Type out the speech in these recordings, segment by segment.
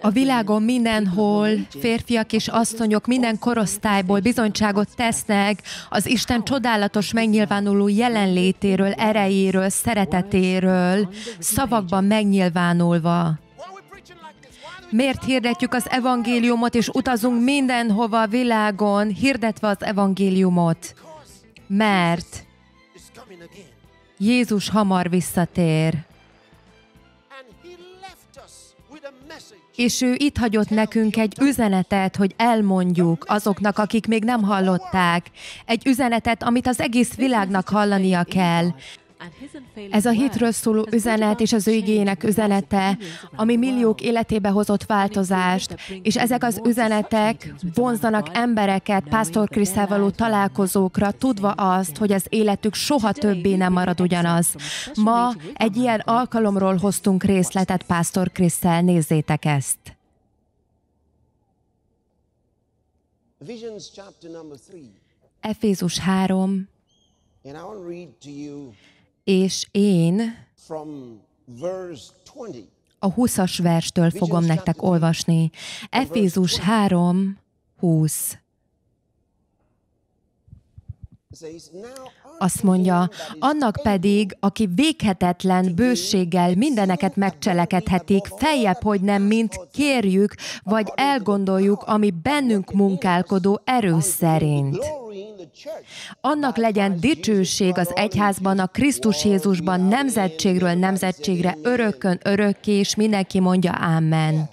A világon mindenhol férfiak és asszonyok minden korosztályból bizonyságot tesznek az Isten csodálatos megnyilvánuló jelenlétéről, erejéről, szeretetéről, szavakban megnyilvánulva. Miért hirdetjük az evangéliumot, és utazunk mindenhova a világon, hirdetve az evangéliumot? Mert Jézus hamar visszatér. és ő itt hagyott nekünk egy üzenetet, hogy elmondjuk azoknak, akik még nem hallották. Egy üzenetet, amit az egész világnak hallania kell. Ez a hitről szóló üzenet és az ő igények üzenete, ami milliók életébe hozott változást, és ezek az üzenetek vonzanak embereket Pásztor Kriszel való találkozókra, tudva azt, hogy az életük soha többé nem marad ugyanaz. Ma egy ilyen alkalomról hoztunk részletet Pásztor Krisztel, nézzétek ezt. Efézus 3, és én a 20-as verstől fogom nektek olvasni. Efézus 3, 20. Azt mondja, annak pedig, aki véghetetlen bőséggel mindeneket megcselekedhetik, feljebb, hogy nem, mint kérjük, vagy elgondoljuk, ami bennünk munkálkodó erő szerint. Annak legyen dicsőség az egyházban, a Krisztus Jézusban, nemzetségről nemzetségre, örökön örökké, és mindenki mondja Amen.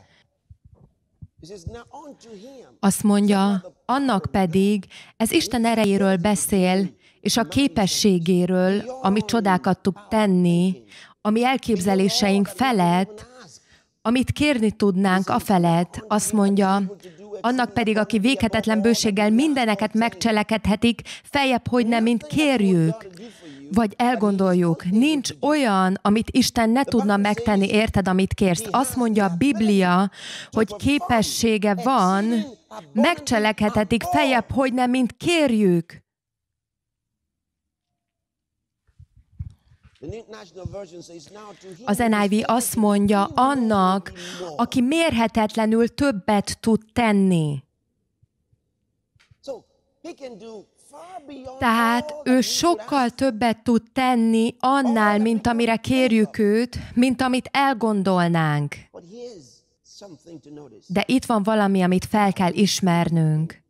Azt mondja, annak pedig, ez Isten erejéről beszél, és a képességéről, ami csodákat tud tenni, ami elképzeléseink felett, amit kérni tudnánk a felett, azt mondja, annak pedig, aki véghetetlen bőséggel mindeneket megcselekedhetik, feljebb hogy nem, mint kérjük. Vagy elgondoljuk, nincs olyan, amit Isten ne tudna megtenni, érted, amit kérsz. Azt mondja a Biblia, hogy képessége van, megcselekedhetik feljebb hogy nem, mint kérjük. Az NIV azt mondja annak, aki mérhetetlenül többet tud tenni. Tehát ő sokkal többet tud tenni annál, mint amire kérjük őt, mint amit elgondolnánk. De itt van valami, amit fel kell ismernünk.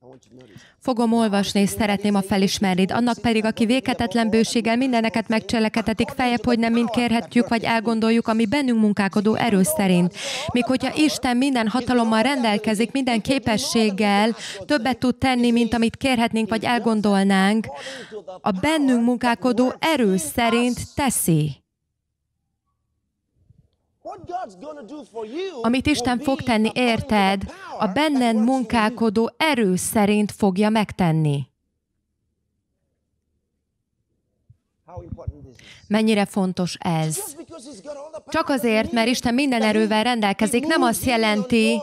Fogom olvasni, és szeretném, a felismernéd. Annak pedig, aki véketetlen bőséggel mindeneket megcselekedetik, fejebb, hogy nem mind kérhetjük, vagy elgondoljuk, ami bennünk munkálkodó erő szerint. Még hogyha Isten minden hatalommal rendelkezik, minden képességgel többet tud tenni, mint amit kérhetnénk, vagy elgondolnánk, a bennünk munkálkodó erő szerint teszi. Amit Isten fog tenni, érted, a benned munkálkodó erő szerint fogja megtenni. Mennyire fontos ez? Csak azért, mert Isten minden erővel rendelkezik, nem azt jelenti,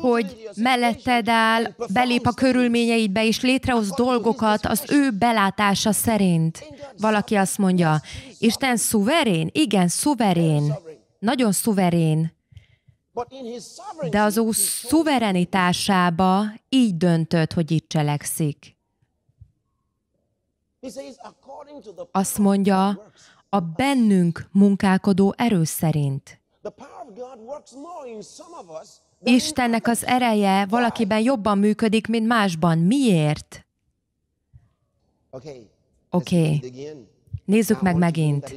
hogy melletted áll, belép a körülményeidbe és létrehoz dolgokat az ő belátása szerint. Valaki azt mondja, Isten szuverén? Igen, szuverén nagyon szuverén, de az ő szuverenitásába így döntött, hogy itt cselekszik. Azt mondja, a bennünk munkálkodó erő szerint. Istennek az ereje valakiben jobban működik, mint másban. Miért? Oké, okay. Nézzük meg megint.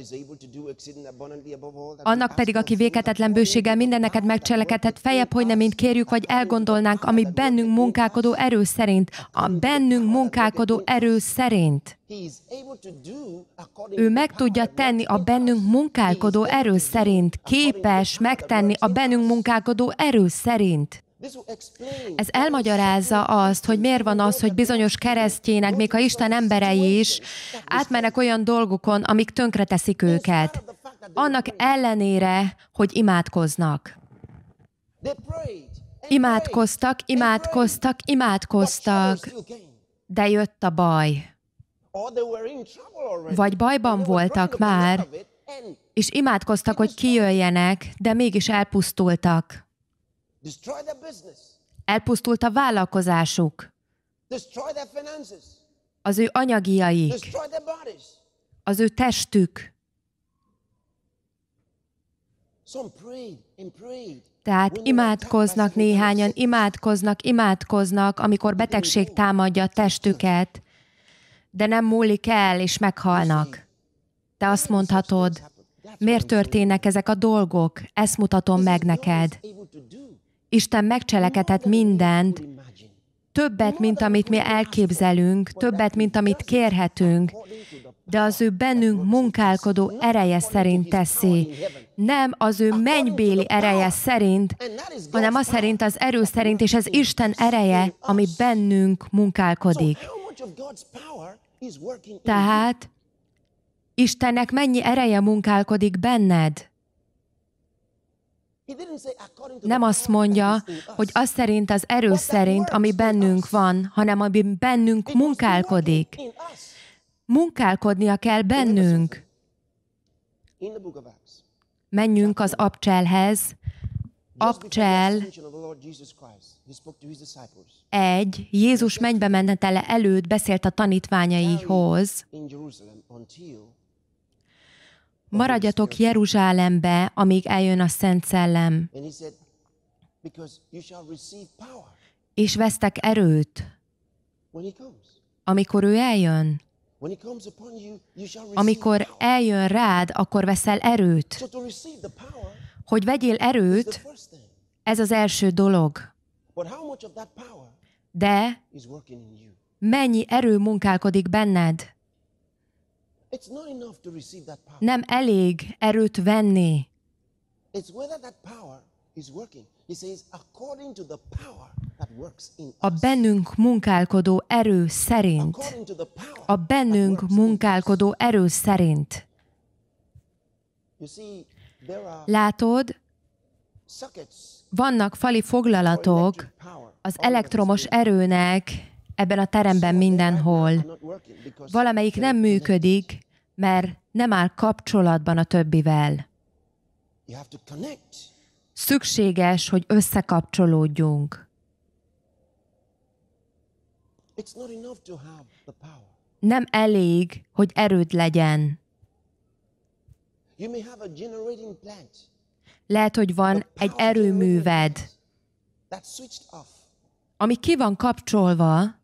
Annak pedig, aki véketetlen bőséggel mindeneket megcselekedhet, fejebb, hogy nem mint kérjük, vagy elgondolnánk, ami bennünk munkálkodó erő szerint. A bennünk munkálkodó erő szerint. Ő meg tudja tenni a bennünk munkálkodó erő szerint. Képes megtenni a bennünk munkálkodó erő szerint. Ez elmagyarázza azt, hogy miért van az, hogy bizonyos keresztjének, még ha Isten emberei is, átmennek olyan dolgokon, amik tönkreteszik őket. Annak ellenére, hogy imádkoznak. Imádkoztak, imádkoztak, imádkoztak, de jött a baj. Vagy bajban voltak már, és imádkoztak, hogy kijöjjenek, de mégis elpusztultak. Elpusztult a vállalkozásuk. Az ő anyagiaik. Az ő testük. Tehát imádkoznak néhányan, imádkoznak, imádkoznak, amikor betegség támadja a testüket, de nem múlik el, és meghalnak. Te azt mondhatod, miért történnek ezek a dolgok? Ezt mutatom meg neked. Isten megcselekedett mindent, többet, mint amit mi elképzelünk, többet, mint amit kérhetünk, de az ő bennünk munkálkodó ereje szerint teszi. Nem az ő mennybéli ereje szerint, hanem az szerint az erő szerint, és ez Isten ereje, ami bennünk munkálkodik. Tehát Istennek mennyi ereje munkálkodik benned? Nem azt mondja, hogy az szerint az erő szerint, ami bennünk van, hanem ami bennünk munkálkodik. Munkálkodnia kell bennünk. Menjünk az Abcselhez. Abcsel egy, Jézus mennybe menetele előtt beszélt a tanítványaihoz Maradjatok Jeruzsálembe, amíg eljön a Szent Szellem. És vesztek erőt, amikor ő eljön. Amikor eljön rád, akkor veszel erőt. Hogy vegyél erőt, ez az első dolog. De mennyi erő munkálkodik benned? Nem elég erőt venni. A bennünk munkálkodó erő szerint. A bennünk munkálkodó erő szerint. Látod, vannak fali foglalatok az elektromos erőnek, ebben a teremben mindenhol. Valamelyik nem működik, mert nem áll kapcsolatban a többivel. Szükséges, hogy összekapcsolódjunk. Nem elég, hogy erőd legyen. Lehet, hogy van egy erőműved, ami ki van kapcsolva,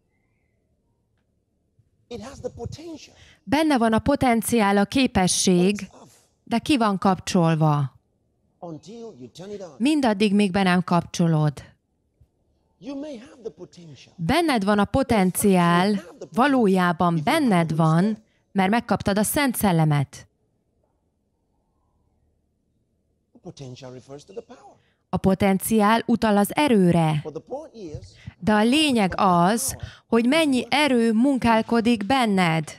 Benne van a potenciál, a képesség, de ki van kapcsolva. Mindaddig, még be nem kapcsolod. Benned van a potenciál, valójában benned van, mert megkaptad a Szent Szellemet. A potenciál utal az erőre. De a lényeg az, hogy mennyi erő munkálkodik benned.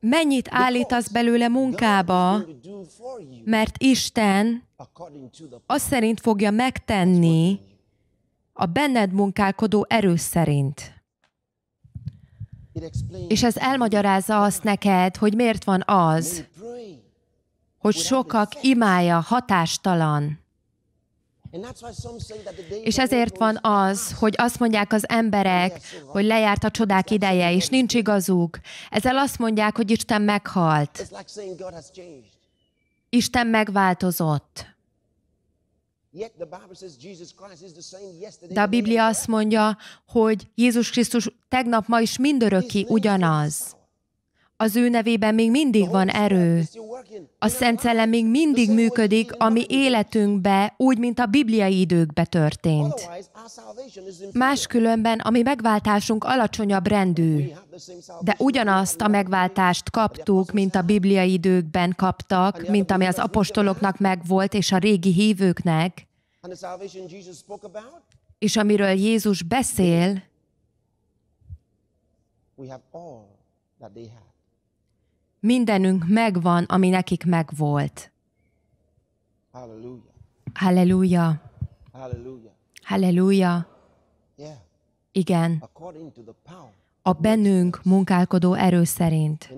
Mennyit állítasz belőle munkába, mert Isten azt szerint fogja megtenni a benned munkálkodó erő szerint. És ez elmagyarázza azt neked, hogy miért van az, hogy sokak imája hatástalan. És ezért van az, hogy azt mondják az emberek, hogy lejárt a csodák ideje, és nincs igazuk. Ezzel azt mondják, hogy Isten meghalt. Isten megváltozott. De a Biblia azt mondja, hogy Jézus Krisztus tegnap, ma is mindöröki ugyanaz. Az ő nevében még mindig van erő. A Szent Szellem még mindig működik, ami életünkbe, úgy, mint a bibliai időkbe történt. Máskülönben a mi megváltásunk alacsonyabb rendű, de ugyanazt a megváltást kaptuk, mint a bibliai időkben kaptak, mint ami az apostoloknak megvolt és a régi hívőknek, és amiről Jézus beszél, that they mindenünk megvan, ami nekik megvolt. Halleluja. Halleluja. Halleluja. Igen. A bennünk munkálkodó erő szerint.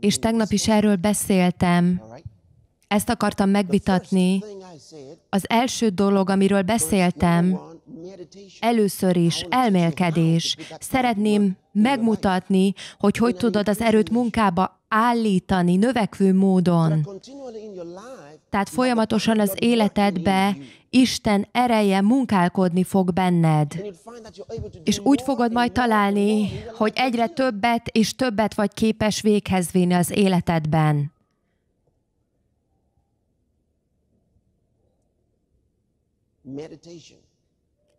És tegnap is erről beszéltem. Ezt akartam megvitatni. Az első dolog, amiről beszéltem, Először is elmélkedés. Szeretném megmutatni, hogy hogy tudod az erőt munkába állítani növekvő módon. Tehát folyamatosan az életedbe Isten ereje munkálkodni fog benned. És úgy fogod majd találni, hogy egyre többet és többet vagy képes véghez vinni az életedben. Meditation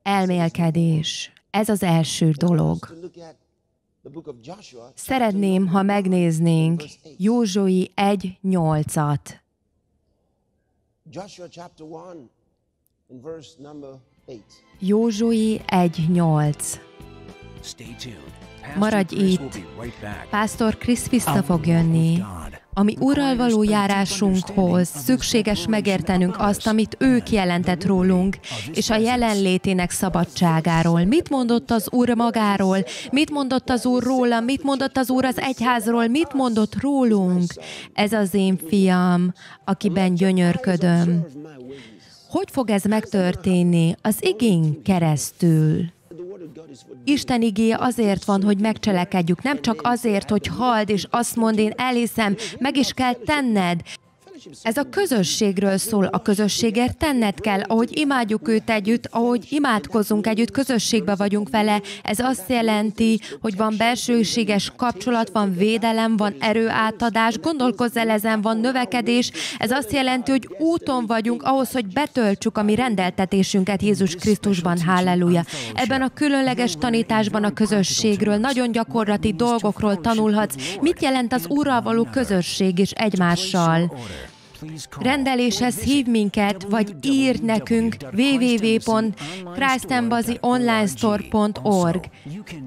elmélkedés. Ez az első dolog. Szeretném, ha megnéznénk Józsui 1.8-at. Józsui 1.8 Maradj itt! Pásztor Krisz vissza fog jönni. Ami úrral való járásunkhoz szükséges megértenünk azt, amit ők jelentett rólunk, és a jelenlétének szabadságáról. Mit mondott az Úr magáról? Mit mondott az Úr róla? Mit mondott az Úr az egyházról? Mit mondott rólunk? Ez az én fiam, akiben gyönyörködöm. Hogy fog ez megtörténni? Az igény keresztül. Isten igéje azért van, hogy megcselekedjük, nem csak azért, hogy hald, és azt mond, én elhiszem, meg is kell tenned. Ez a közösségről szól, a közösségért tenned kell, ahogy imádjuk őt együtt, ahogy imádkozunk együtt, közösségbe vagyunk vele. Ez azt jelenti, hogy van belsőséges kapcsolat, van védelem, van erőátadás, gondolkozz el ezen, van növekedés. Ez azt jelenti, hogy úton vagyunk ahhoz, hogy betöltsük a mi rendeltetésünket Jézus Krisztusban, halleluja. Ebben a különleges tanításban a közösségről, nagyon gyakorlati dolgokról tanulhatsz, mit jelent az Úrral való közösség és egymással. Rendeléshez hív minket, vagy ír nekünk www.christembazyonlinestore.org,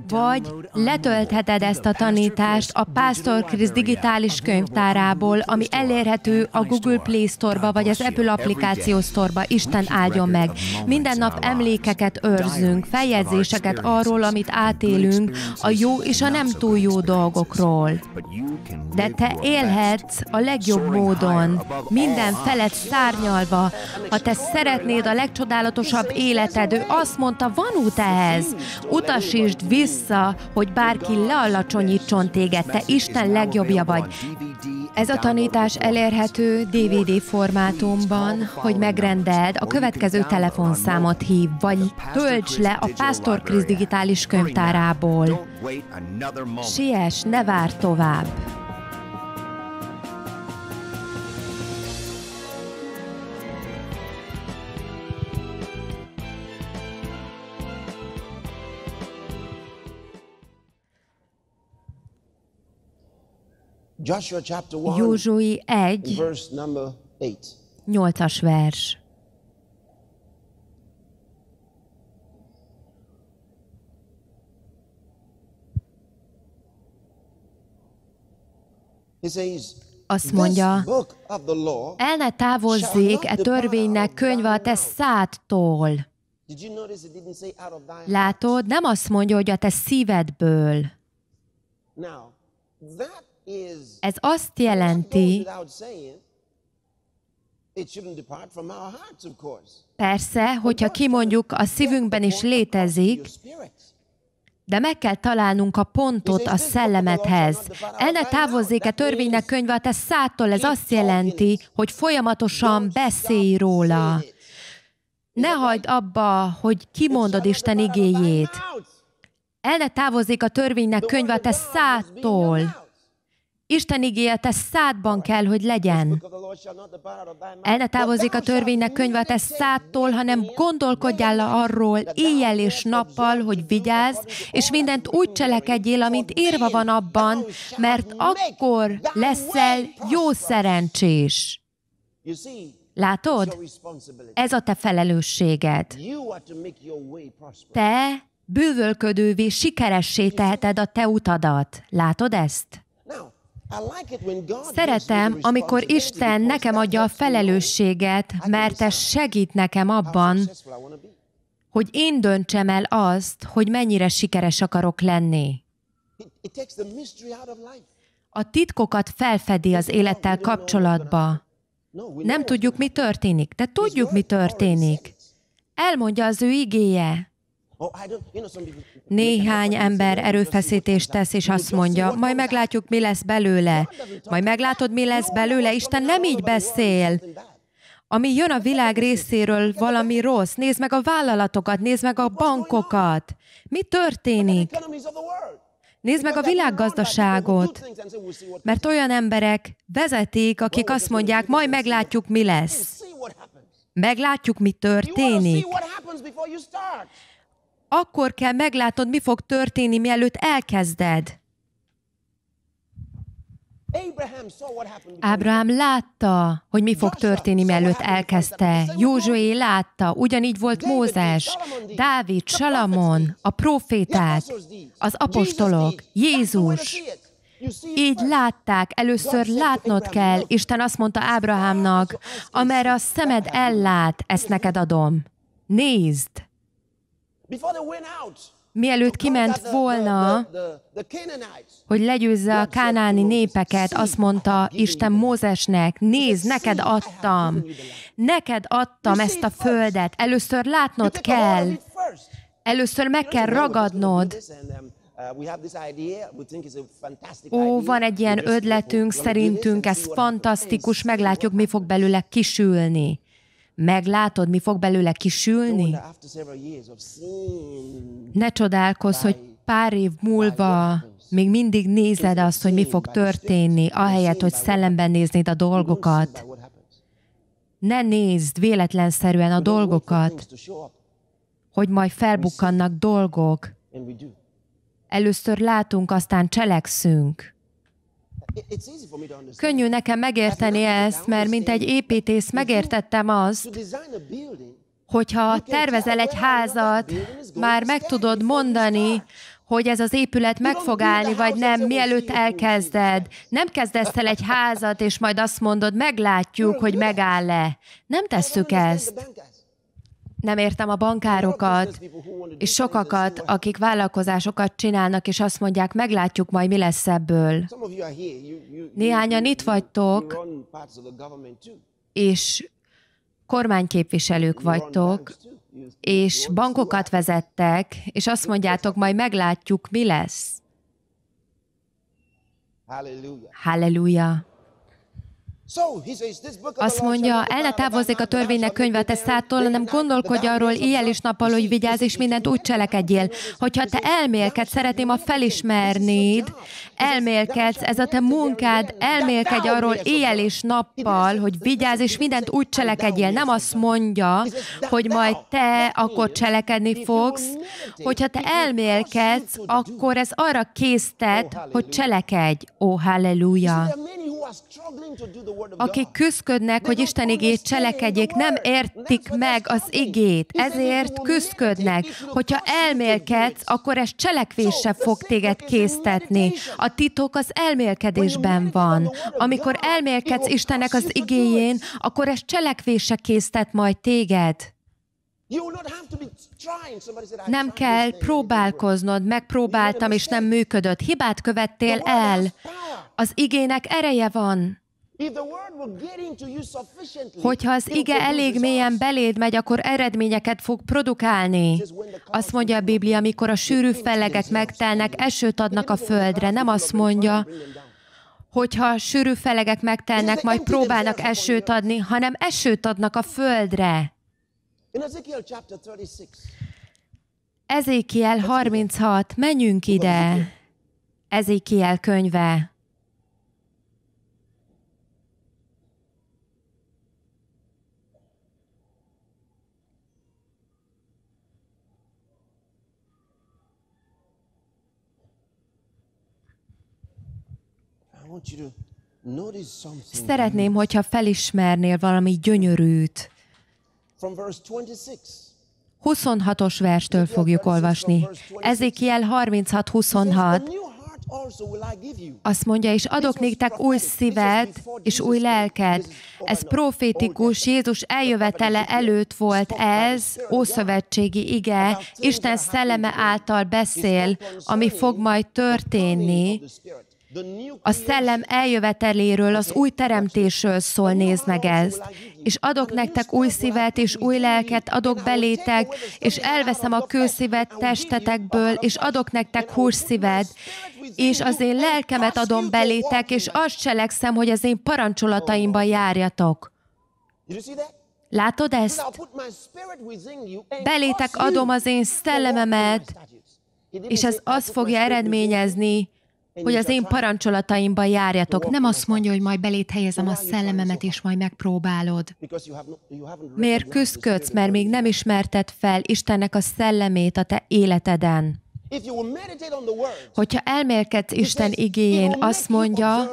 vagy letöltheted ezt a tanítást a Pastor Chris digitális könyvtárából, ami elérhető a Google Play Store-ba, vagy az Apple applikáció Store-ba. Isten áldjon meg! Minden nap emlékeket őrzünk, feljegyzéseket arról, amit átélünk, a jó és a nem túl jó dolgokról. De te élhetsz a legjobb módon, minden felett szárnyalva. Ha te szeretnéd a legcsodálatosabb életed, ő azt mondta, van út ehhez. Utasítsd vissza, hogy bárki lealacsonyítson téged, te Isten legjobbja vagy. Ez a tanítás elérhető DVD formátumban, hogy megrendeld, a következő telefonszámot hív, vagy töltsd le a Pastor Krisz digitális könyvtárából. Siess, ne várj tovább! Joshua chapter 1, Józsui 1, verse number 8. 8-as vers. azt mondja, el ne távozzék e törvénynek könyve a te szádtól. Látod, nem azt mondja, hogy a te szívedből. Ez azt jelenti, persze, hogyha kimondjuk, a szívünkben is létezik, de meg kell találnunk a pontot a szellemethez. El távozzék-e törvénynek könyve a te szától, ez azt jelenti, hogy folyamatosan beszélj róla. Ne hagyd abba, hogy kimondod Isten igéjét. Elne távozzék a törvénynek könyve a te szától. Isten igéje szádban kell, hogy legyen. El ne távozik a törvénynek könyve a te szádtól, hanem gondolkodjál arról éjjel és nappal, hogy vigyázz, és mindent úgy cselekedjél, amint írva van abban, mert akkor leszel jó szerencsés. Látod? Ez a te felelősséged. Te bűvölködővé sikeressé teheted a te utadat. Látod ezt? Szeretem, amikor Isten nekem adja a felelősséget, mert ez segít nekem abban, hogy én döntsem el azt, hogy mennyire sikeres akarok lenni. A titkokat felfedi az élettel kapcsolatba. Nem tudjuk, mi történik, de tudjuk, mi történik. Elmondja az ő igéje. Oh, Néhány ember erőfeszítést tesz, és azt mondja, majd meglátjuk, mi lesz belőle. Majd meglátod, mi lesz belőle. Isten nem így beszél. Ami jön a világ részéről, valami rossz. Nézd meg a vállalatokat, nézd meg a bankokat. Mi történik? Nézd meg a világgazdaságot, mert olyan emberek vezetik, akik azt mondják, majd meglátjuk, mi lesz. Meglátjuk, mi történik akkor kell meglátod, mi fog történni, mielőtt elkezded. Ábrahám látta, hogy mi fog történni, mielőtt elkezdte. Józsué látta, ugyanígy volt Mózes, Dávid, Salamon, a proféták, az apostolok, Jézus. Így látták, először látnod kell, Isten azt mondta Ábrahámnak, amerre a szemed ellát, ezt neked adom. Nézd! Mielőtt kiment volna, hogy legyőzze a kánáni népeket, azt mondta Isten Mózesnek, nézd, neked adtam, neked adtam ezt a földet, először látnod kell, először meg kell ragadnod, um, uh, Ó, van egy ilyen ötletünk, szerintünk ez fantasztikus, meglátjuk, mi fog belőle kisülni. Meglátod, mi fog belőle kisülni? Ne csodálkozz, hogy pár év múlva még mindig nézed azt, hogy mi fog történni, ahelyett, hogy szellemben néznéd a dolgokat. Ne nézd véletlenszerűen a dolgokat, hogy majd felbukkannak dolgok. Először látunk, aztán cselekszünk. Könnyű nekem megérteni ezt, mert mint egy építész megértettem azt, hogyha tervezel egy házat, már meg tudod mondani, hogy ez az épület meg fog állni, vagy nem, mielőtt elkezded. Nem kezdesz el egy házat, és majd azt mondod, meglátjuk, hogy megáll-e. Nem tesszük ezt nem értem a bankárokat, és sokakat, akik vállalkozásokat csinálnak, és azt mondják, meglátjuk majd, mi lesz ebből. Néhányan itt vagytok, és kormányképviselők vagytok, és bankokat vezettek, és azt mondjátok, majd meglátjuk, mi lesz. Halleluja! Azt mondja, el ne távozzék a törvénynek könyve a te szától, hanem gondolkodj arról éjjel és nappal, hogy vigyázz, és mindent úgy cselekedjél. Hogyha te elmélkedsz, szeretném, a felismernéd, elmélkedsz, ez a te munkád, elmélkedj arról éjjel és nappal, hogy vigyázz, és mindent úgy cselekedjél. Nem azt mondja, hogy majd te akkor cselekedni fogsz. Hogyha te elmélkedsz, akkor ez arra oh, késztet, hogy cselekedj. Ó, oh, halleluja! akik küzdködnek, hogy Isten igét cselekedjék, nem értik meg az igét, ezért küzdködnek. Hogyha elmélkedsz, akkor ez cselekvésre fog téged késztetni. A titok az elmélkedésben van. Amikor elmélkedsz Istennek az igéjén, akkor ez cselekvésre késztet majd téged. Nem kell próbálkoznod, megpróbáltam és nem működött. Hibát követtél el. Az igének ereje van. Hogyha az ige elég mélyen beléd megy, akkor eredményeket fog produkálni. Azt mondja a Biblia, amikor a sűrű fellegek megtelnek, esőt adnak a földre. Nem azt mondja, hogyha sűrű felegek megtelnek, majd próbálnak esőt adni, hanem esőt adnak a földre. Ezékiel 36, menjünk ide. Ezékiel könyve. Szeretném, hogyha felismernél valami gyönyörűt. 26-os verstől fogjuk olvasni. jel 36-26. Azt mondja, és adok néktek új szívet és új lelket. Ez profétikus, Jézus eljövetele előtt volt ez, ószövetségi ige, Isten szelleme által beszél, ami fog majd történni, a szellem eljöveteléről, az új teremtésről szól, nézd meg ezt. És adok nektek új szívet és új lelket, adok belétek, és elveszem a kőszívet testetekből, és adok nektek szíved, és az én lelkemet adom belétek, és azt cselekszem, hogy az én parancsolataimban járjatok. Látod ezt? Belétek adom az én szellememet, és ez azt fogja eredményezni, hogy az én parancsolataimban járjatok. Nem azt mondja, hogy majd belét helyezem a szellememet, és majd megpróbálod. Miért küzdködsz, mert még nem ismerted fel Istennek a szellemét a te életeden? Hogyha elmérkedsz Isten igéjén, azt mondja,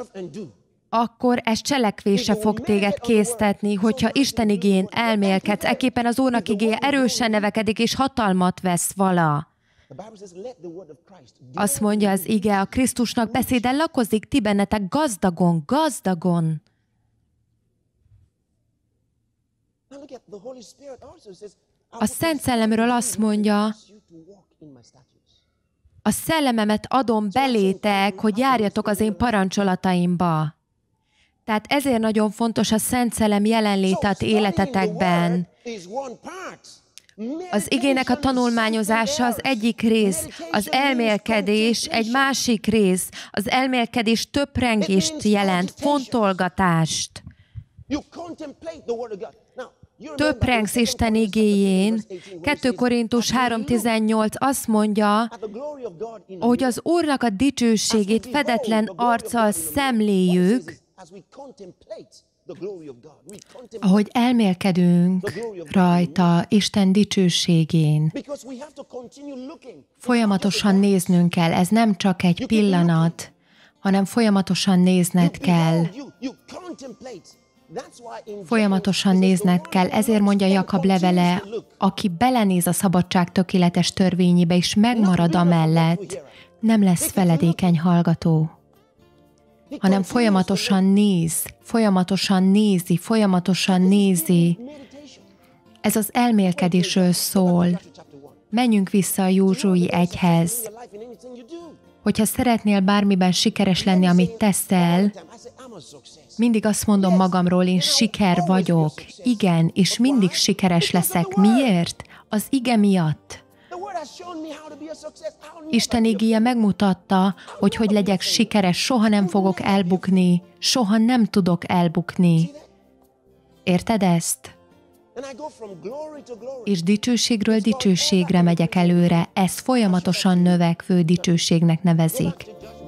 akkor ez cselekvése fog téged késztetni, hogyha Isten igényén elmélkedsz. eképpen az Úrnak igéje erősen nevekedik, és hatalmat vesz vala. Azt mondja az ige, a Krisztusnak beszéde lakozik ti bennetek gazdagon, gazdagon. A Szent Szellemről azt mondja, a szellememet adom belétek, hogy járjatok az én parancsolataimba. Tehát ezért nagyon fontos a Szent Szellem jelenléte életetekben. Az igének a tanulmányozása az egyik rész, az elmélkedés egy másik rész. Az elmélkedés töprengést jelent, fontolgatást. Töprengsz Isten igéjén. 2 Korintus 3.18 azt mondja, hogy az Úrnak a dicsőségét fedetlen arccal szemléljük, ahogy elmélkedünk rajta, Isten dicsőségén, folyamatosan néznünk kell, ez nem csak egy pillanat, hanem folyamatosan nézned kell. Folyamatosan nézned kell, ezért mondja Jakab levele, aki belenéz a szabadság tökéletes törvényébe és megmarad amellett, nem lesz feledékeny hallgató hanem folyamatosan néz, folyamatosan nézi, folyamatosan nézi. Ez az elmélkedésről szól. Menjünk vissza a Józsói egyhez. Hogyha szeretnél bármiben sikeres lenni, amit teszel, mindig azt mondom magamról, én siker vagyok. Igen, és mindig sikeres leszek. Miért? Az ige miatt. Isten igéje megmutatta, hogy hogy legyek sikeres, soha nem fogok elbukni, soha nem tudok elbukni. Érted ezt? És dicsőségről dicsőségre megyek előre, ez folyamatosan növekvő dicsőségnek nevezik.